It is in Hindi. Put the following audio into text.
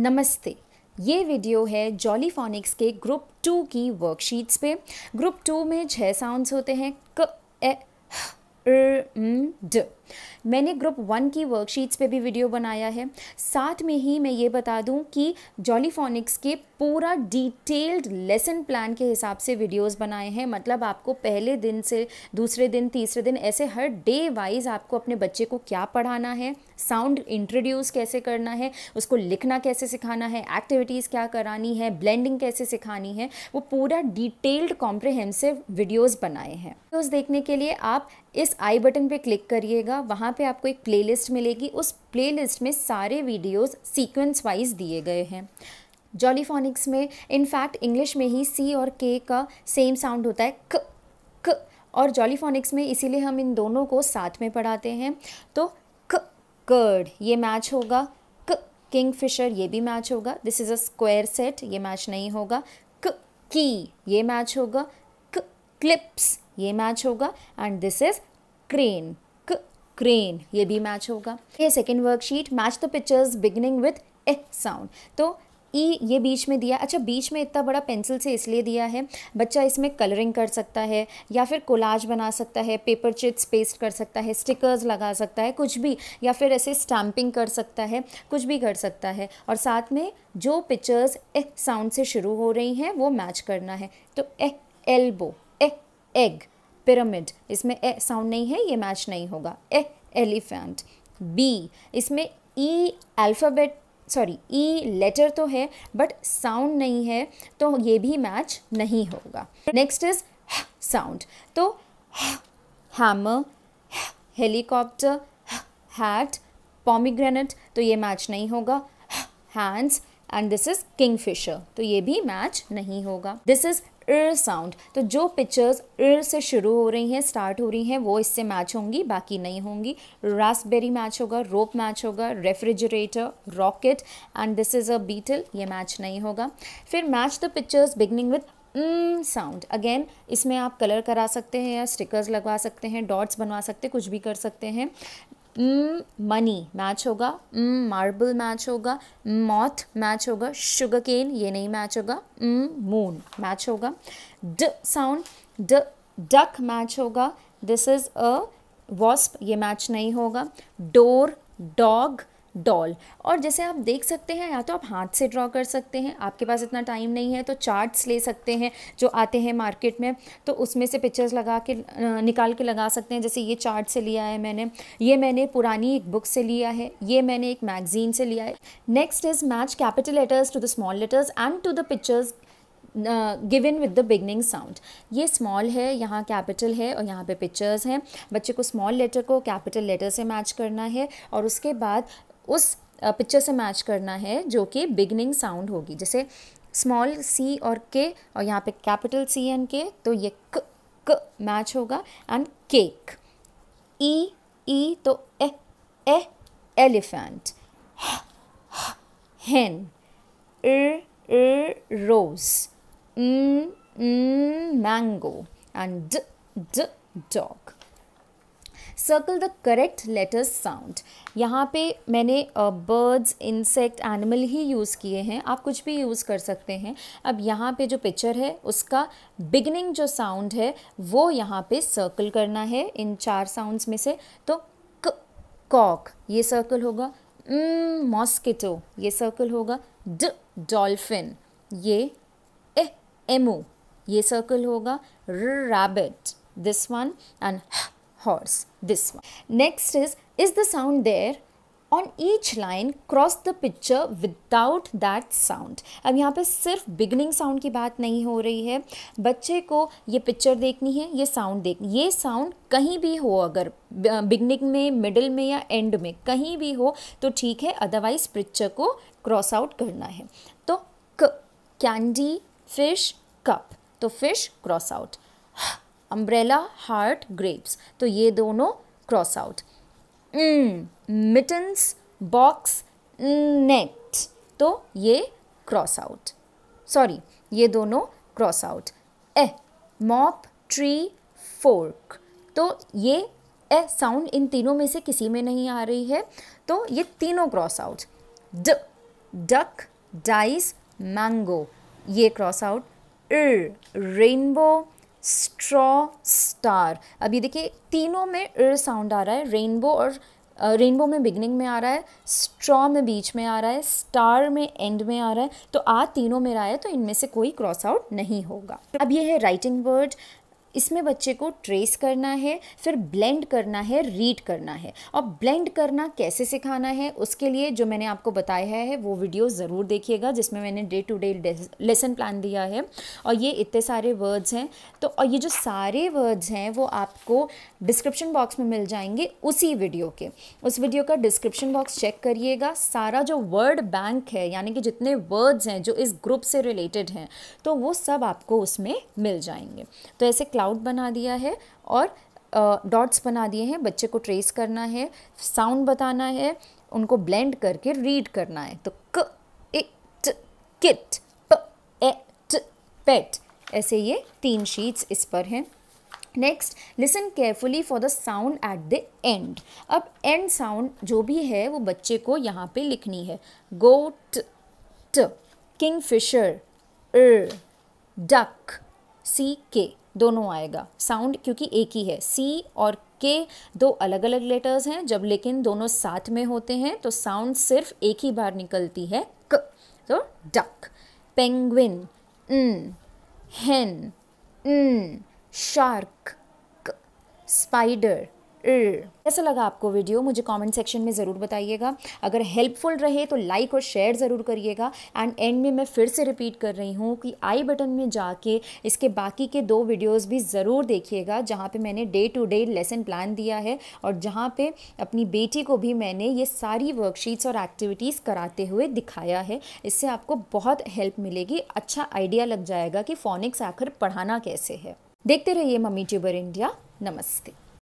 नमस्ते ये वीडियो है जॉली फोनिक्स के ग्रुप टू की वर्कशीट्स पे ग्रुप टू में छः साउंड्स होते हैं क ए ड मैंने ग्रुप वन की वर्कशीट्स पे भी वीडियो बनाया है साथ में ही मैं ये बता दूं कि जॉलीफोनिक्स के पूरा डिटेल्ड लेसन प्लान के हिसाब से वीडियोस बनाए हैं मतलब आपको पहले दिन से दूसरे दिन तीसरे दिन ऐसे हर डे वाइज आपको अपने बच्चे को क्या पढ़ाना है साउंड इंट्रोड्यूस कैसे करना है उसको लिखना कैसे सिखाना है एक्टिविटीज़ क्या करानी है ब्लेंडिंग कैसे सिखानी है वो पूरा डिटेल्ड कॉम्प्रिहेंसिव वीडियोज़ बनाए हैं वीडियोज़ देखने के लिए आप इस आई बटन पर क्लिक करिएगा जाइएगा वहाँ पे आपको एक प्लेलिस्ट मिलेगी उस प्लेलिस्ट में सारे वीडियोस सीक्वेंस वाइज दिए गए हैं जॉलीफोनिक्स में इनफैक्ट इंग्लिश में ही सी और के का सेम साउंड होता है क क और जॉलीफोनिक्स में इसीलिए हम इन दोनों को साथ में पढ़ाते हैं तो क कर्ड ये मैच होगा क किंग फिशर ये भी मैच होगा this is a square set ये मैच नहीं होगा क की ये मैच होगा क क्लिप्स ये मैच होगा and this is crane crane ये भी मैच होगा ये second worksheet match the pictures beginning with a sound तो ई e ये बीच में दिया अच्छा बीच में इतना बड़ा पेंसिल से इसलिए दिया है बच्चा इसमें कलरिंग कर सकता है या फिर कोलाज बना सकता है पेपर चिट्स पेस्ट कर सकता है स्टिकर्स लगा सकता है कुछ भी या फिर ऐसे स्टैम्पिंग कर सकता है कुछ भी कर सकता है और साथ में जो पिक्चर्स ए साउंड से शुरू हो रही हैं वो मैच करना है तो ए एल्बो ए एग पिरामिड इसमें ए साउंड नहीं है ये मैच नहीं होगा ए एलिफेंट बी इसमें E alphabet sorry E letter तो है बट साउंड नहीं है तो ये भी मैच नहीं होगा नेक्स्ट इज साउंड तो हैमर हेलीकॉप्टर हैट पॉमीग्रेनेट तो ये मैच नहीं होगा hands and this is kingfisher तो ये भी मैच नहीं होगा दिस इज इर साउंड तो जो पिक्चर्स इर से शुरू हो रही हैं स्टार्ट हो रही हैं वो इससे मैच होंगी बाकी नहीं होंगी रासबेरी मैच होगा रोप मैच होगा refrigerator rocket and this is a beetle ये मैच नहीं होगा फिर match the pictures beginning with sound mm, again इसमें आप कलर करा सकते हैं या स्टिकर्स लगवा सकते हैं डॉट्स बनवा सकते हैं कुछ भी कर सकते हैं मनी मैच होगा मार्बल मैच होगा मॉथ मैच होगा शुगर केन ये नहीं मैच होगा मून मैच होगा ड साउंड ड डक मैच होगा दिस इज़ अ वॉस्प ये मैच नहीं होगा डोर डॉग डॉल और जैसे आप देख सकते हैं या तो आप हाथ से ड्रॉ कर सकते हैं आपके पास इतना टाइम नहीं है तो चार्ट्स ले सकते हैं जो आते हैं मार्केट में तो उसमें से पिक्चर्स लगा के निकाल के लगा सकते हैं जैसे ये चार्ट से लिया है मैंने ये मैंने पुरानी एक बुक से लिया है ये मैंने एक मैगजीन से लिया है next is match capital letters to the small letters and to the pictures give in with the beginning sound ये स्मॉल है यहाँ कैपिटल है और यहाँ पे पिक्चर्स हैं बच्चे को स्मॉल लेटर को कैपिटल लेटर से मैच करना है और उसके बाद उस पिक्चर से मैच करना है जो कि बिगनिंग साउंड होगी जैसे स्मॉल सी और के और यहाँ पे कैपिटल सी एंड के तो ये क क मैच होगा एंड केक ई ई तो ए ए elephant hen r rose mango and mm, mm, circle the correct letters sound यहाँ पे मैंने बर्ड्स इंसेक्ट एनिमल ही यूज़ किए हैं आप कुछ भी यूज़ कर सकते हैं अब यहाँ पे जो पिक्चर है उसका बिगनिंग जो साउंड है वो यहाँ पे सर्कल करना है इन चार साउंड्स में से तो कॉक ये सर्कल होगा मॉस्किटो mm, ये सर्कल होगा ड डॉल्फिन ये ए एमो ये सर्कल होगा rabbit this one and horse this one next is is the sound there on each line cross the picture without that sound अब यहाँ पे सिर्फ बिगनिंग साउंड की बात नहीं हो रही है बच्चे को ये पिक्चर देखनी है ये साउंड देखनी ये साउंड कहीं भी हो अगर बिगनिंग में मिडिल में या एंड में कहीं भी हो तो ठीक है अदरवाइज पिक्चर को क्रॉस आउट करना है तो क कैंडी फिश कप तो fish cross out umbrella heart grapes तो ये दोनों cross out mittens box net तो ये क्रॉस आउट सॉरी ये दोनों क्रॉस आउट ए मॉप ट्री फोर्क तो ये ए eh, साउंड इन तीनों में से किसी में नहीं आ रही है तो ये तीनों क्रॉस आउट ड डक डाइस मैंगो ये cross out rainbow straw star अब ये देखिए तीनों में इर साउंड आ रहा है रेनबो और रेनबो में बिगनिंग में आ रहा है स्ट्रॉ में बीच में आ रहा है स्टार में एंड में आ रहा है तो आ तीनों में रहा है तो इनमें से कोई क्रॉस आउट नहीं होगा अब ये है राइटिंग वर्ड इसमें बच्चे को ट्रेस करना है फिर ब्लेंड करना है रीड करना है और ब्लेंड करना कैसे सिखाना है उसके लिए जो मैंने आपको बताया है वो वीडियो ज़रूर देखिएगा जिसमें मैंने day to day lesson plan दिया है और ये इतने सारे वर्ड्स हैं तो और ये जो सारे वर्ड्स हैं वो आपको डिस्क्रिप्शन बॉक्स में मिल जाएंगे उसी वीडियो के उस वीडियो का डिस्क्रिप्शन बॉक्स चेक करिएगा सारा जो वर्ड बैंक है यानी कि जितने वर्ड्स हैं जो इस ग्रुप से रिलेटेड हैं तो वो सब आपको उसमें मिल जाएंगे तो ऐसे क्लाउड क्लाउड बना दिया है और डॉट्स uh, बना दिए हैं बच्चे को ट्रेस करना है साउंड बताना है उनको ब्लेंड करके रीड करना है तो क इट किट प ट पेट ऐसे ये तीन शीट्स इस पर हैं next listen carefully for the sound at the end अब एंड साउंड जो भी है वो बच्चे को यहाँ पे लिखनी है गोट ट किंग फिशर डक सी के दोनों आएगा साउंड क्योंकि एक ही है सी और के दो अलग अलग लेटर्स हैं जब लेकिन दोनों साथ में होते हैं तो साउंड सिर्फ एक ही बार निकलती है क तो डक पेंगुइन न हेन न शार्क स्पाइडर हम्म। कैसा लगा आपको वीडियो मुझे कमेंट सेक्शन में ज़रूर बताइएगा अगर हेल्पफुल रहे तो लाइक और शेयर ज़रूर करिएगा एंड एंड में मैं फिर से रिपीट कर रही हूँ कि आई बटन में जाके इसके बाकी के दो वीडियोस भी ज़रूर देखिएगा जहाँ पे मैंने day to day lesson plan दिया है और जहाँ पे अपनी बेटी को भी मैंने ये सारी वर्कशीट्स और एक्टिविटीज़ कराते हुए दिखाया है इससे आपको बहुत हेल्प मिलेगी अच्छा आइडिया लग जाएगा कि फ़ोनिक्स आखिर पढ़ाना कैसे है देखते रहिए मम्मी ट्यूबर इंडिया नमस्ते